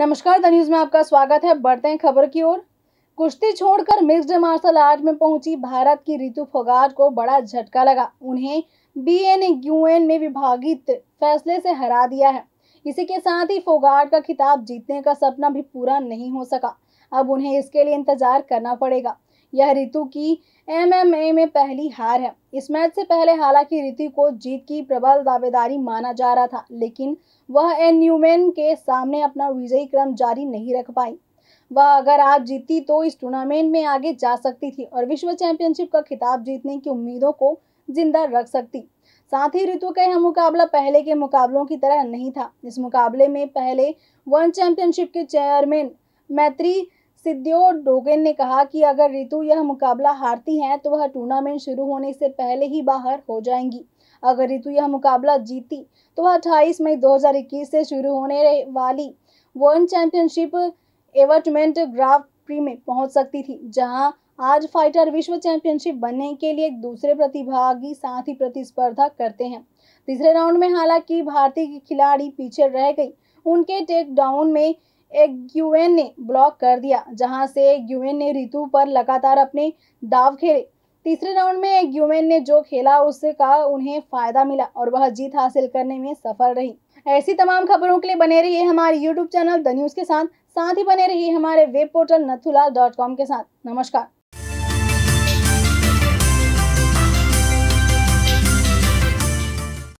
नमस्कार the news में आपका स्वागत है बढ़ते हैं खबर की ओर कुश्ती छोड़कर मिक्स्ड मार्शल आर्ट में पहुंची भारत की रितु फोगाट को बड़ा झटका लगा उन्हें बी एन यू एन में विभागित फैसले से हरा दिया है इसी के साथ ही फोगाट का खिताब जीतने का सपना भी पूरा नहीं हो सका अब उन्हें इसके लिए इंतजार करना पड़ेगा यह रितु की एमएमए में पहली हार है इस मैच से पहले हालांकि रितु को जीत की प्रबल दावेदारी माना जा रहा था लेकिन वह एन न्यूमैन के सामने अपना विजयी क्रम जारी नहीं रख पाई वह अगर आज जीती तो इस टूर्नामेंट में आगे जा सकती थी और विश्व चैंपियनशिप का खिताब जीतने की उम्मीदों को जिंदा रख सकती साथ ही ऋतु का यह मुकाबला पहले के मुकाबलों की तरह नहीं था इस मुकाबले में पहले वर्ल्ड चैंपियनशिप के चेयरमैन मैत्री सिद्धियो डोगेन ने कहा कि अगर रितु यह मुकाबला हारती हैं तो वह टूर्नामेंट शुरू होने से पहले ही बाहर हो जाएंगी अगर रितु यह मुकाबला जीती तो वह अट्ठाईस मई 2021 से शुरू होने वाली वर्ल्ड चैंपियनशिप एवर्टमेंट ग्राफ प्री में पहुंच सकती थी जहां आज फाइटर विश्व चैंपियनशिप बनने के लिए एक दूसरे प्रतिभागी साथ ही प्रतिस्पर्धा करते हैं तीसरे राउंड में हालांकि भारतीय खिलाड़ी पीछे रह गई उनके टेक डाउन में एक यूएन ने ब्लॉक कर दिया जहां से यूएन ने रितु पर लगातार अपने दाव खेले तीसरे राउंड में यूएन ने जो खेला उससे का उन्हें फायदा मिला और वह जीत हासिल करने में सफल रही ऐसी तमाम खबरों के लिए बने रहिए हमारे यूट्यूब चैनल द न्यूज़ के साथ साथ ही बने रहिए हमारे web portal Nathulal dot com के साथ नमस्कार